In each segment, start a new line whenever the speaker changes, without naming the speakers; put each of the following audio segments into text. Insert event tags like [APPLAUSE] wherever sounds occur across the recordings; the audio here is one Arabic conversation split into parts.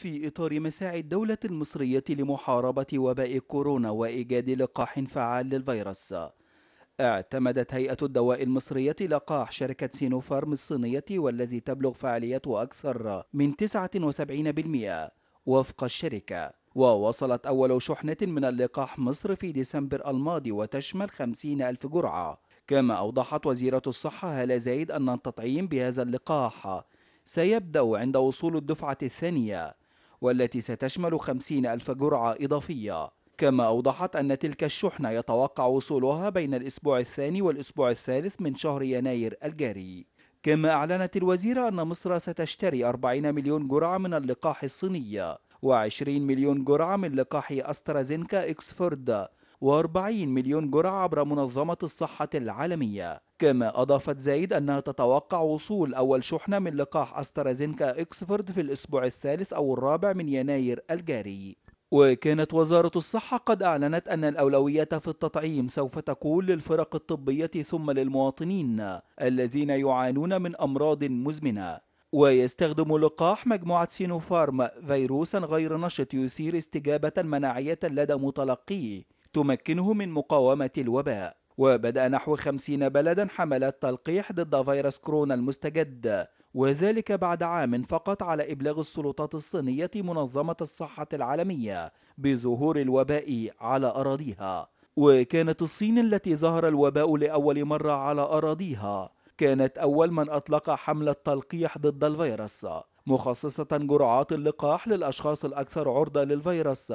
في إطار مساعي الدولة المصرية لمحاربة وباء كورونا وإيجاد لقاح فعال للفيروس اعتمدت هيئة الدواء المصرية لقاح شركة سينوفارم الصينية والذي تبلغ فعاليته أكثر من 79% وفق الشركة ووصلت أول شحنة من اللقاح مصر في ديسمبر الماضي وتشمل 50 ألف جرعة كما أوضحت وزيرة الصحة هالة زايد أن التطعيم بهذا اللقاح سيبدأ عند وصول الدفعة الثانية والتي ستشمل خمسين ألف جرعة إضافية كما أوضحت أن تلك الشحنة يتوقع وصولها بين الأسبوع الثاني والأسبوع الثالث من شهر يناير الجاري كما أعلنت الوزيرة أن مصر ستشتري 40 مليون جرعة من اللقاح الصينية و20 مليون جرعة من لقاح أسترازينكا إكسفورد 140 مليون جرعة عبر منظمة الصحة العالمية كما أضافت زايد أنها تتوقع وصول أول شحنة من لقاح أسترازينكا إكسفورد في الأسبوع الثالث أو الرابع من يناير الجاري وكانت وزارة الصحة قد أعلنت أن الأولوية في التطعيم سوف تكون للفرق الطبية ثم للمواطنين الذين يعانون من أمراض مزمنة ويستخدم لقاح مجموعة سينوفارم فيروسا غير نشط يثير استجابة مناعية لدى متلقيه تمكنه من مقاومة الوباء وبدأ نحو خمسين بلدا حملات تلقيح ضد فيروس كورونا المستجد وذلك بعد عام فقط على إبلاغ السلطات الصينية منظمة الصحة العالمية بظهور الوباء على أراضيها وكانت الصين التي ظهر الوباء لأول مرة على أراضيها كانت أول من أطلق حملة تلقيح ضد الفيروس مخصصة جرعات اللقاح للأشخاص الأكثر عرضة للفيروس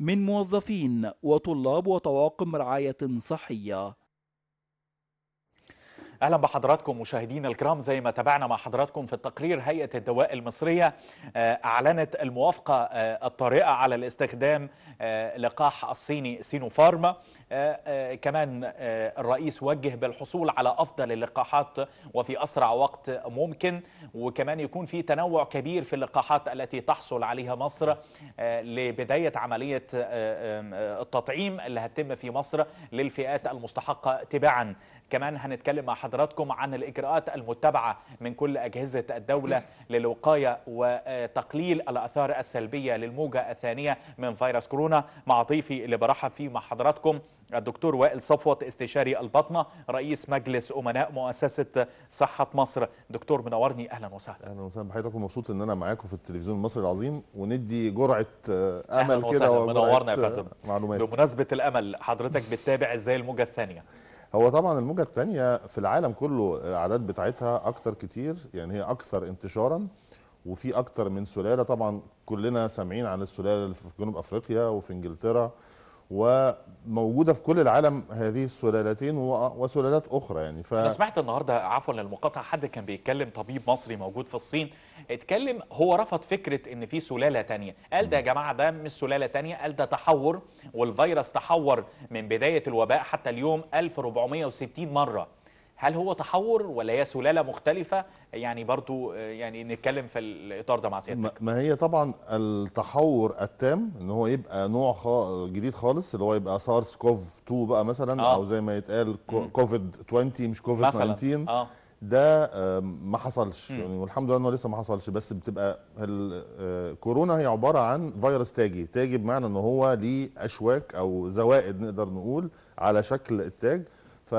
من موظفين وطلاب وطواقم رعاية صحية اهلا بحضراتكم
مشاهدينا الكرام زي ما تابعنا مع حضراتكم في التقرير هيئه الدواء المصريه آه، اعلنت الموافقه آه، الطارئه على الاستخدام آه، لقاح الصيني سينوفارما كمان الرئيس وجه بالحصول على افضل اللقاحات وفي اسرع وقت ممكن وكمان يكون في تنوع كبير في اللقاحات التي تحصل عليها مصر لبدايه عمليه التطعيم اللي هتتم في مصر للفئات المستحقه تباعا كمان هنتكلم مع حضراتكم عن الإجراءات المتبعة من كل أجهزة الدولة للوقاية وتقليل الأثار السلبية للموجة الثانية من فيروس كورونا مع ضيفي اللي برحب فيه مع حضراتكم الدكتور وائل صفوت استشاري البطنة رئيس مجلس أمناء مؤسسة صحة مصر
دكتور منورني أهلا وسهلا أهلا وسهلا بحضرتك ومبسوط إن أنا معاكم في التلفزيون المصري العظيم وندي جرعة آه، أمل كده منورنا يا فندم آه، بمناسبة
الأمل حضرتك بتتابع إزاي الموجة الثانية
هو طبعا الموجه الثانيه في العالم كله الاعداد بتاعتها اكتر كتير يعني هي اكثر انتشارا وفي اكتر من سلاله طبعا كلنا سامعين عن السلاله اللي في جنوب افريقيا وفي انجلترا وموجوده في كل العالم هذه السلالتين وسلالات اخرى يعني ف... انا سمعت
النهارده عفوا للمقاطعه حد كان بيتكلم طبيب مصري موجود في الصين اتكلم هو رفض فكره ان في سلاله ثانيه قال ده يا جماعه ده مش سلاله ثانيه قال ده تحور والفيروس تحور من بدايه الوباء حتى اليوم 1460 مره هل هو تحور ولا هي سلاله مختلفه يعني برضو آه، يعني نتكلم في الاطار ده مع سيادتك
ما هي طبعا التحور التام ان هو يبقى نوع جديد خالص اللي هو يبقى سارس كوف 2 بقى مثلا آه. او زي ما يتقال كوفيد 20 مش كوفيد 19 آه. ده آه، ما حصلش يعني والحمد لله انه لسه ما حصلش بس بتبقى الكورونا آه، هي عباره عن فيروس تاجي تاجي بمعنى ان هو ليه اشواك او زوائد نقدر نقول على شكل التاج ف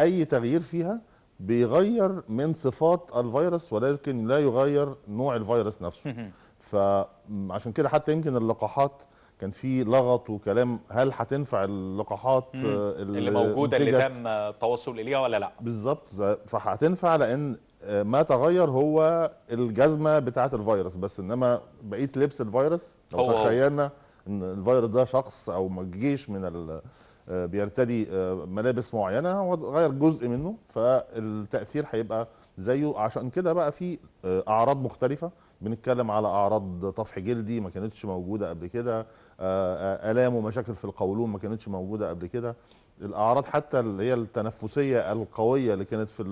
اي تغيير فيها بيغير من صفات الفيروس ولكن لا يغير نوع الفيروس نفسه فعشان كده حتى يمكن اللقاحات كان في لغط وكلام هل هتنفع اللقاحات آه، اللي, موجوده اللي تم
التوصل اليها ولا لا
بالظبط فهتنفع لان آه، ما تغير هو الجزمه بتاعه الفيروس بس انما بقيه لبس الفيروس لو تخيلنا ان الفيروس ده شخص او جيش من آه، بيرتدي آه، ملابس معينه هو غير جزء منه فالتاثير هيبقى زيه عشان كده بقى في آه، اعراض مختلفه بنتكلم على اعراض طفح جلدي ما كانتش موجوده قبل كده الام ومشاكل في القولون ما كانتش موجوده قبل كده الاعراض حتى اللي هي التنفسيه القويه اللي كانت في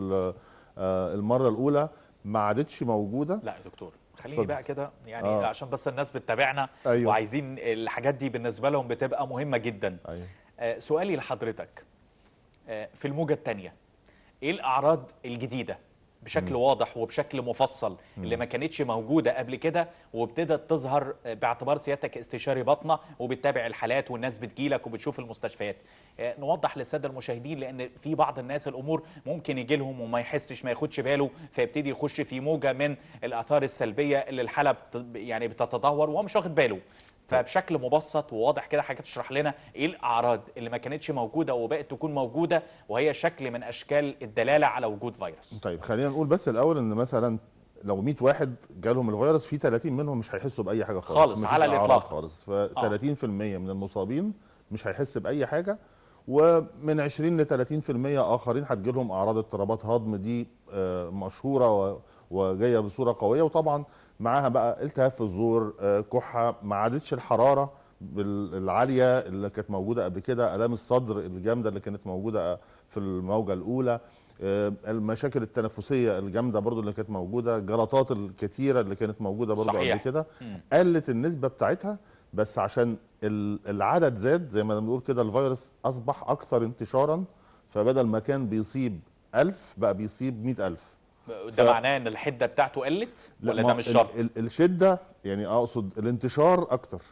المره الاولى ما عادتش موجوده لا يا دكتور خليني بقى كده يعني آه. عشان
بس الناس بتتابعنا أيوة. وعايزين الحاجات دي بالنسبه لهم بتبقى مهمه جدا أيوة. آه، سؤالي لحضرتك آه، في الموجة الثانية ايه الأعراض الجديدة بشكل م. واضح وبشكل مفصل م. اللي ما كانتش موجودة قبل كده وابتدت تظهر باعتبار سيادتك استشاري باطنة وبتتابع الحالات والناس بتجيلك وبتشوف المستشفيات آه، نوضح للسادة المشاهدين لأن في بعض الناس الأمور ممكن يجي لهم وما يحسش ما ياخدش باله فيبتدي يخش في موجة من الآثار السلبية اللي الحالة بت يعني بتتدهور ومش واخد باله فبشكل مبسط وواضح كده حاجات تشرح لنا ايه الاعراض اللي ما كانتش موجوده وبقت تكون موجوده وهي شكل من اشكال الدلاله على وجود فيروس.
طيب خلينا نقول بس الاول ان مثلا لو 100 واحد جالهم الفيروس في 30 منهم مش هيحسوا باي حاجه خالص خالص على الاطلاق خالص ف 30% آه. من المصابين مش هيحس باي حاجه ومن 20 ل 30% اخرين هتجيلهم اعراض اضطرابات هضم دي آه، مشهوره وجايه بصوره قويه وطبعا معاها بقى التهاب في الزور آه، كحه ما عادتش الحراره العاليه اللي كانت موجوده قبل كده الام الصدر الجامده اللي كانت موجوده آه، في الموجه الاولى آه، المشاكل التنفسيه الجامده برضو اللي كانت موجوده الجلطات الكتيره اللي كانت موجوده برضو صحيح. قبل كده قلت النسبه بتاعتها بس عشان العدد زاد زي ما بنقول كده الفيروس اصبح اكثر انتشارا فبدل ما كان بيصيب 1000 بقى بيصيب 100000
ده ف... معناه ان الحده بتاعته قلت ولا ده مش شرط
ال... الشده يعني اقصد الانتشار اكتر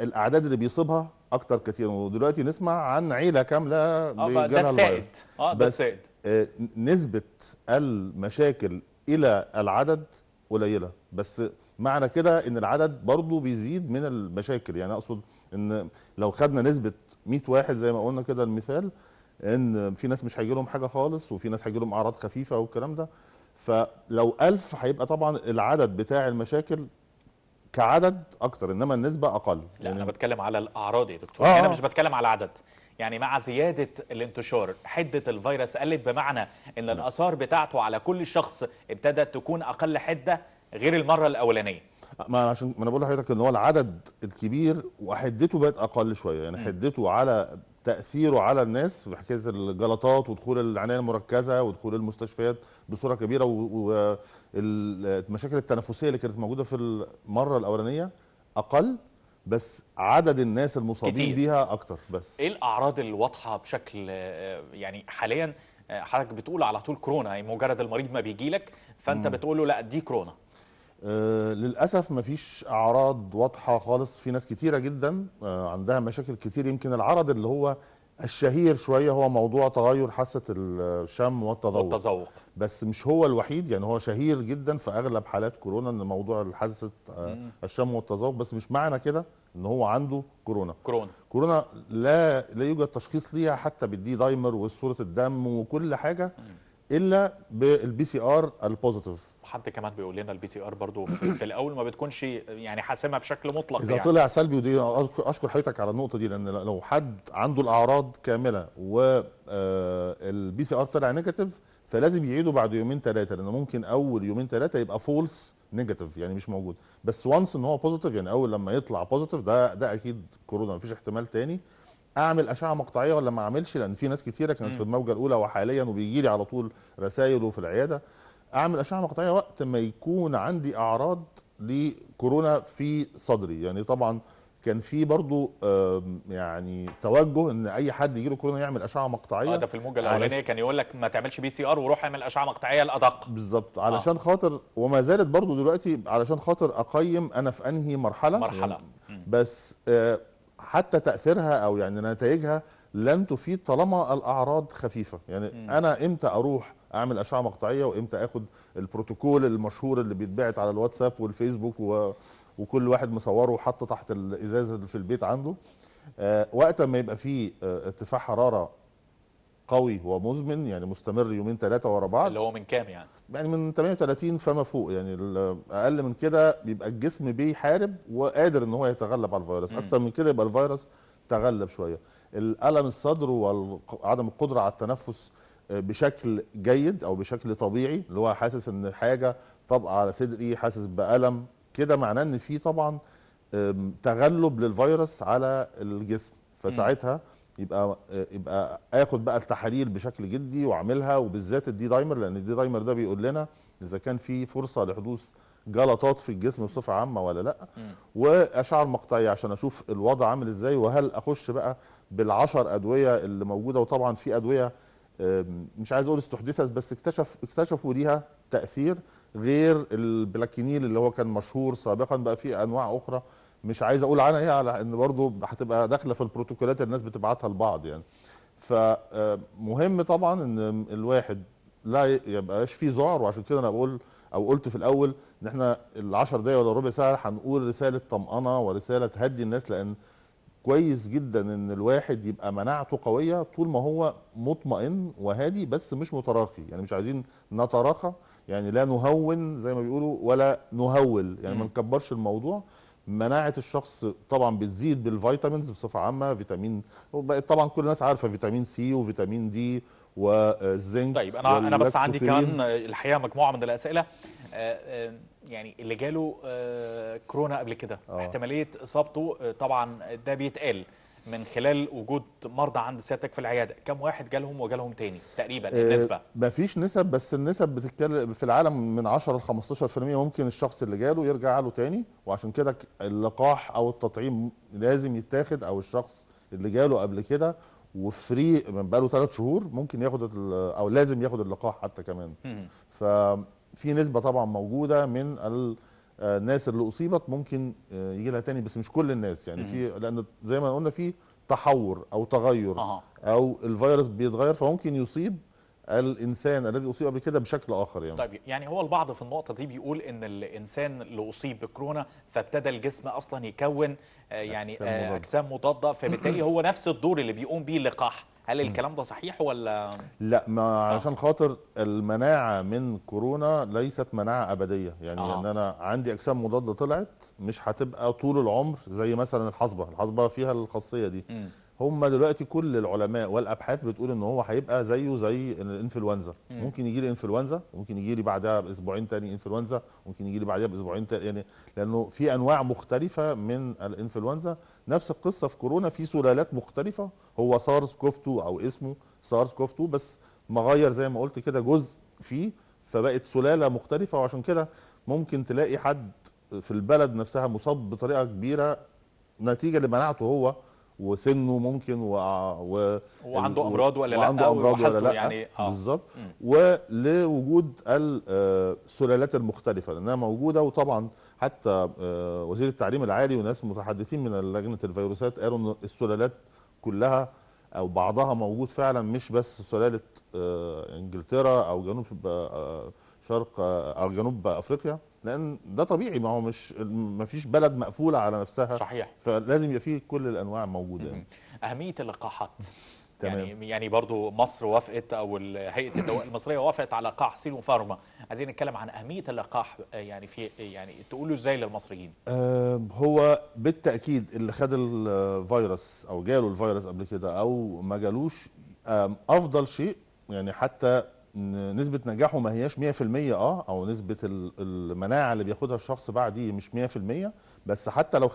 الاعداد اللي بيصيبها اكتر كتير ودلوقتي نسمع عن عيله كامله اه ده السائد اه ده السائد آه نسبه المشاكل الى العدد قليله بس معنى كده ان العدد برضه بيزيد من المشاكل يعني اقصد ان لو خدنا نسبه 100 واحد زي ما قلنا كده المثال ان في ناس مش هيجي لهم حاجه خالص وفي ناس هيجي لهم اعراض خفيفه والكلام ده فلو ألف هيبقى طبعا العدد بتاع المشاكل كعدد اكتر انما النسبه اقل لا يعني انا
بتكلم على الاعراض يا دكتور آه يعني انا آه. مش بتكلم على عدد يعني مع زياده الانتشار حده الفيروس قلت بمعنى ان نعم. الاثار بتاعته على كل شخص ابتدت تكون اقل حده غير المره الاولانيه
أه، ما انا عشان ما انا بقول لحضرتك ان هو العدد الكبير وحدته بقت اقل شويه يعني حدته على تاثيره على الناس في حكايه الجلطات ودخول العنايه المركزه ودخول المستشفيات بصوره كبيره والمشاكل التنفسيه اللي كانت موجوده في المره الاولانيه اقل بس عدد الناس المصابين كتير. بيها اكتر بس ايه الاعراض
الواضحه بشكل آه، يعني حاليا آه، حضرتك بتقول على طول كورونا يعني مجرد المريض ما بيجي لك فانت بتقول له لا دي كورونا
آه، للاسف مفيش اعراض واضحه خالص في ناس كتيره جدا آه، عندها مشاكل كتير يمكن العرض اللي هو الشهير شويه هو موضوع تغير حاسه الشم والتذوق والتذوق بس مش هو الوحيد يعني هو شهير جدا في اغلب حالات كورونا ان موضوع حاسه آه، الشم والتذوق بس مش معنى كده ان هو عنده كورونا كورونا كورونا لا لا يوجد تشخيص ليها حتى بالدي دايمر وصوره الدم وكل حاجه الا بالبي سي ار البوزيتيف
حد كمان بيقول لنا البي سي ار برضه في, [COUGHS] في الاول ما بتكونش يعني حاسمها بشكل مطلق اذا يعني. طلع
سلبي ودي اشكر حضرتك على النقطه دي لان لو حد عنده الاعراض كامله والبي سي ار طلع نيجاتيف فلازم يعيده بعد يومين ثلاثه لان ممكن اول يومين ثلاثه يبقى فولس نيجاتيف يعني مش موجود بس وانس ان هو بوزيتيف يعني اول لما يطلع بوزيتيف ده ده اكيد كورونا مفيش احتمال تاني اعمل اشعه مقطعيه ولا ما اعملش لان في ناس كثيره كانت في الموجه الاولى وحاليا وبيجي لي على طول رسائل وفي العياده اعمل اشعه مقطعيه وقت ما يكون عندي اعراض لكورونا في صدري يعني طبعا كان في برضه يعني توجه ان اي حد يجي له كورونا يعمل اشعه مقطعيه اه ده في الموجه الاولانيه كان
يقول لك ما تعملش بي سي ار وروح اعمل اشعه مقطعيه الادق
بالظبط آه. علشان آه. خاطر وما زالت برضه دلوقتي علشان خاطر اقيم انا في انهي مرحله مرحله يعني بس آه، حتى تاثيرها او يعني نتائجها لن تفيد طالما الاعراض خفيفه يعني م. انا امتى اروح اعمل اشعه مقطعيه وامتى اخد البروتوكول المشهور اللي بيتبعت على الواتساب والفيسبوك و... وكل واحد مصوره وحاطه تحت الازازه اللي في البيت عنده آه وقت ما يبقى فيه آه ارتفاع حراره قوي ومزمن يعني مستمر يومين ثلاثه ورا بعض اللي هو من كام يعني؟ يعني من 38 فما فوق يعني اقل من كده بيبقى الجسم بيحارب وقادر ان هو يتغلب على الفيروس اكثر من كده يبقى الفيروس تغلب شويه الالم الصدر وعدم القدره على التنفس بشكل جيد او بشكل طبيعي اللي هو حاسس ان حاجه طبقه على صدري حاسس بالم كده معناه ان في طبعا تغلب للفيروس على الجسم فساعتها يبقى آه، يبقى اخد بقى التحاليل بشكل جدي واعملها وبالذات الدي دايمر لان الدي دايمر ده بيقول لنا اذا كان في فرصه لحدوث جلطات في الجسم بصفه عامه ولا لا واشعه المقطعيه عشان اشوف الوضع عامل ازاي وهل اخش بقى بالعشر ادويه اللي موجوده وطبعا في ادويه مش عايز اقول استحدثت بس اكتشف اكتشفوا ليها تاثير غير البلاكينيل اللي هو كان مشهور سابقا بقى في انواع اخرى مش عايز اقول عنها ايه على ان برضه هتبقى داخله في البروتوكولات الناس بتبعتها لبعض يعني فمهم طبعا ان الواحد لا يبقاش فيه ذعر وعشان كده انا بقول او قلت في الاول ان احنا ال 10 دقايق ولا ربع ساعه هنقول رساله طمانه ورساله تهدي الناس لان كويس جدا ان الواحد يبقى مناعته قويه طول ما هو مطمئن وهادي بس مش متراخي يعني مش عايزين نتراخى يعني لا نهون زي ما بيقولوا ولا نهول يعني ما نكبرش الموضوع مناعه الشخص طبعا بتزيد بالفيتامينز بصفه عامه فيتامين وبقت طبعا كل الناس عارفه فيتامين سي وفيتامين دي والزنك آه، طيب انا انا بس عندي كمان
آه، الحقيقه مجموعه من الاسئله آه، يعني اللي جاله آه، كورونا قبل كده آه. احتماليه اصابته آه، طبعا ده بيتقال من خلال وجود مرضى عند سيادتك في العياده كم واحد جالهم وجالهم تاني تقريبا النسبه
مفيش نسب بس النسب بتتكلم في العالم من 10 ل 15% ممكن الشخص اللي جاله يرجع له تاني وعشان كده اللقاح او التطعيم لازم يتاخد او الشخص اللي جاله قبل كده وفري بقاله ثلاث شهور ممكن ياخد او لازم ياخد اللقاح حتى كمان ف في نسبه طبعا موجوده من آه، الناس اللي اصيبت ممكن آه، يجي لها تاني بس مش كل الناس يعني في لان زي ما قلنا في تحور او تغير أه. او الفيروس بيتغير فممكن يصيب الانسان الذي اصيب قبل كده بشكل اخر يعني طيب
يعني هو البعض في النقطه دي بيقول ان الانسان اللي اصيب بكورونا فابتدى الجسم اصلا يكون آه، يعني اجسام مضاده فبالتالي [CLEARS THROAT] هو نفس الدور اللي بيقوم بيه اللقاح هل الكلام ده صحيح ولا
لا ما آه. عشان خاطر المناعه من كورونا ليست مناعه ابديه يعني آه. ان انا عندي اجسام مضاده طلعت مش هتبقى طول العمر زي مثلا الحصبه الحصبه فيها الخاصيه دي م. هم دلوقتي كل العلماء والابحاث بتقول ان هو هيبقى زيه زي الانفلونزا ممكن يجي لي انفلونزا ممكن يجي لي بعدها باسبوعين تاني انفلونزا ممكن يجي لي بعدها باسبوعين تاني يعني لانه في انواع مختلفه من الانفلونزا نفس القصه في كورونا في سلالات مختلفه هو سارس كوف 2 او اسمه سارس كوف 2 بس مغير زي ما قلت كده جزء فيه فبقت سلاله مختلفه وعشان كده ممكن تلاقي حد في البلد نفسها مصاب بطريقه كبيره نتيجه لمناعته هو وسنه ممكن و... آه، و... وعنده امراض ولا وعنده لا امراض ولا لا يعني آه. بالظبط ولوجود آه، السلالات المختلفه لانها موجوده وطبعا حتى وزير التعليم العالي وناس متحدثين من لجنه الفيروسات قالوا ان السلالات كلها او بعضها موجود فعلا مش بس سلاله انجلترا او جنوب شرق او جنوب افريقيا لان ده طبيعي ما هو مش ما فيش بلد مقفوله على نفسها صحيح فلازم يبقى فيه كل الانواع موجوده يعني.
اهميه اللقاحات يعني يعني برضه مصر وافقت او هيئه الدواء [CLEARS THROAT] المصريه وافقت على لقاح سيرو فارما عايزين نتكلم عن اهميه اللقاح يعني في يعني تقولوا ازاي للمصريين
أه هو بالتاكيد اللي خد الفيروس او جاله الفيروس قبل كده او ما جالوش افضل شيء يعني حتى نسبه نجاحه ما هياش 100% اه او نسبه المناعه اللي بياخدها الشخص بعديه مش 100% بس حتى لو 85%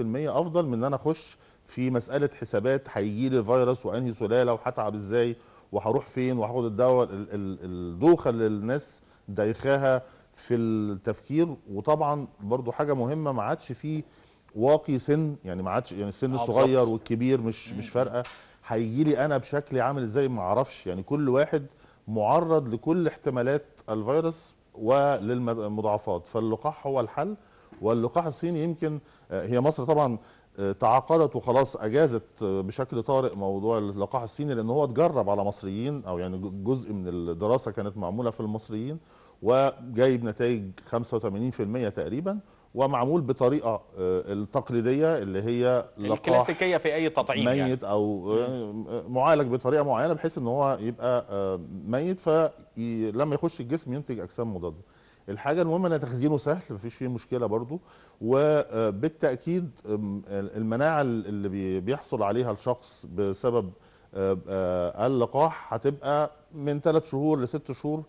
افضل من ان انا اخش في مساله حسابات هيجي لي الفيروس وانهي سلاله وهتعب ازاي وهروح فين وهاخد الدواء الدوخه اللي الناس دايخاها في التفكير وطبعا برضو حاجه مهمه ما عادش فيه واقي سن يعني ما عادش يعني السن آه، الصغير والكبير مش مش فارقه هيجي لي انا بشكل عامل ازاي ما اعرفش يعني كل واحد معرض لكل احتمالات الفيروس وللمضاعفات فاللقاح هو الحل واللقاح الصيني يمكن آه، هي مصر طبعا آه، تعاقدت وخلاص اجازت آه، بشكل طارئ موضوع اللقاح الصيني لان هو اتجرب على مصريين او يعني جزء من الدراسه كانت معموله في المصريين وجايب نتائج 85% تقريبا ومعمول بطريقه آه، التقليديه اللي هي الكلاسيكيه
في اي تطعيم ميت يعني.
او آه، معالج بطريقه معينه بحيث ان هو يبقى آه، ميت فلما يخش الجسم ينتج اجسام مضاده الحاجه المهمه ان تخزينه سهل مفيش فيه مشكله برضو وبالتاكيد المناعه اللي بيحصل عليها الشخص بسبب اللقاح هتبقى من ثلاث شهور لست شهور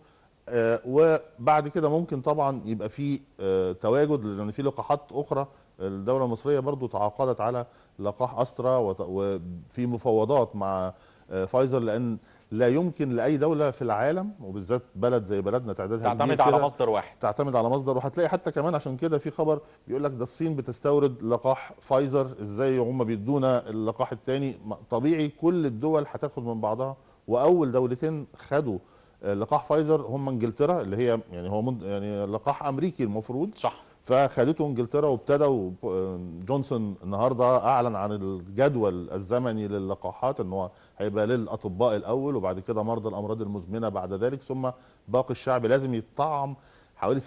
آه، وبعد كده ممكن طبعا يبقى في آه، تواجد لان في لقاحات اخرى الدوله المصريه برضو تعاقدت على لقاح استرا وفي مفاوضات مع آه، فايزر لان لا يمكن لاي دوله في العالم وبالذات بلد زي بلدنا تعدادها تعتمد على مصدر واحد تعتمد على مصدر وهتلاقي حتى كمان عشان كده في خبر بيقول لك ده الصين بتستورد لقاح فايزر ازاي هم بيدونا اللقاح الثاني طبيعي كل الدول هتاخد من بعضها واول دولتين خدوا آه، لقاح فايزر هم انجلترا اللي هي يعني هو يعني لقاح امريكي المفروض صح فخدته انجلترا وابتدوا آه، جونسون النهارده اعلن عن الجدول الزمني للقاحات ان هو هيبقى للاطباء الاول وبعد كده مرضى الامراض المزمنه بعد ذلك ثم باقي الشعب لازم يتطعم حوالي 70%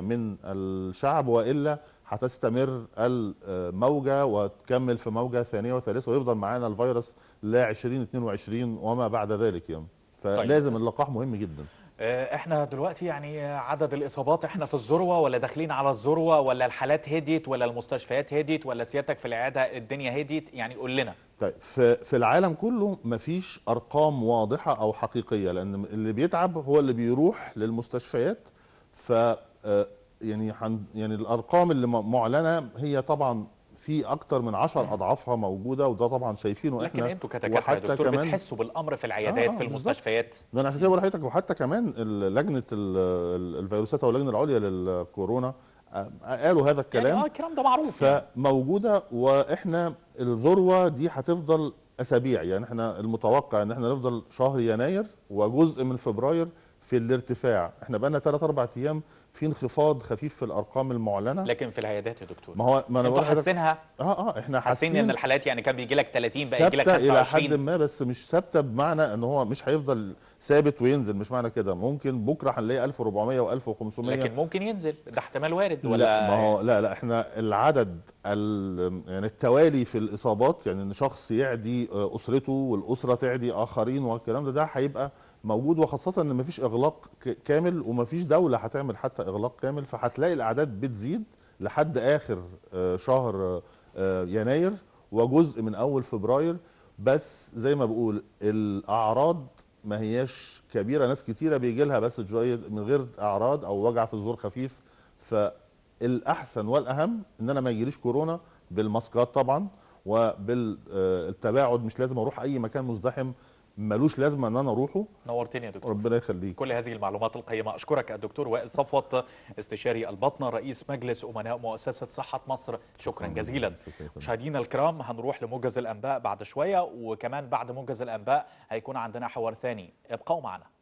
من الشعب والا هتستمر الموجه وتكمل في موجه ثانيه وثالثه ويفضل معانا الفيروس ل 2022 وما بعد ذلك يعني. طيب. فلازم طيب. اللقاح مهم جدا
آه، احنا دلوقتي يعني عدد الاصابات احنا في الذروه ولا داخلين على الذروه ولا الحالات هديت ولا المستشفيات هديت ولا سيادتك في العياده الدنيا هديت يعني قول لنا
طيب في العالم كله مفيش ارقام واضحه او حقيقيه لان اللي بيتعب هو اللي بيروح للمستشفيات ف آه، يعني يعني الارقام اللي معلنه هي طبعا في اكتر من 10 اضعافها موجوده وده طبعا شايفينه لكن احنا لكن انتوا كدكاتره يا دكتور كمان بتحسوا
بالامر في العيادات آه آه في المستشفيات
ده انا عشان كده بقول لحضرتك وحتى كمان لجنه الفيروسات او اللجنه العليا للكورونا آه، قالوا هذا يعني الكلام يعني اه
الكلام ده معروف
يعني. فموجوده واحنا الذروه دي هتفضل اسابيع يعني احنا المتوقع ان احنا نفضل شهر يناير وجزء من فبراير في الارتفاع احنا بقى لنا 3 4 ايام في انخفاض خفيف في الارقام المعلنه
لكن في العيادات يا دكتور ما هو ما انا بقول حاسينها
اه اه احنا حاسين ان
الحالات يعني كان بيجي لك 30 بقى يجي لك 25 الى حد ما
بس مش ثابته بمعنى ان هو مش هيفضل ثابت وينزل مش معنى كده ممكن بكره هنلاقي 1400 و1500 لكن
ممكن ينزل ده احتمال وارد ولا لا ما هو
لا لا احنا العدد يعني التوالي في الاصابات يعني ان شخص يعدي آه، اسرته والاسره تعدي اخرين والكلام ده ده هيبقى موجود وخاصه ان مفيش اغلاق كامل ومفيش دوله هتعمل حتى اغلاق كامل فهتلاقي الاعداد بتزيد لحد اخر آه، شهر آه، يناير وجزء من اول فبراير بس زي ما بقول الاعراض ما هياش كبيره ناس كتيره بيجي لها بس جرايه من غير اعراض او وجع في الزور خفيف فالاحسن والاهم ان انا ما يجيليش كورونا بالماسكات طبعا وبالتباعد آه، مش لازم اروح اي مكان مزدحم ملوش لازمه ان انا اروحه نورتني يا دكتور ربنا يخليك
كل هذه المعلومات القيمه اشكرك الدكتور وائل صفوت استشاري البطنه رئيس مجلس امناء مؤسسه صحه مصر شكرا جزيلا مشاهدينا الكرام هنروح لموجز الانباء بعد شويه وكمان بعد موجز الانباء هيكون عندنا حوار ثاني ابقوا معنا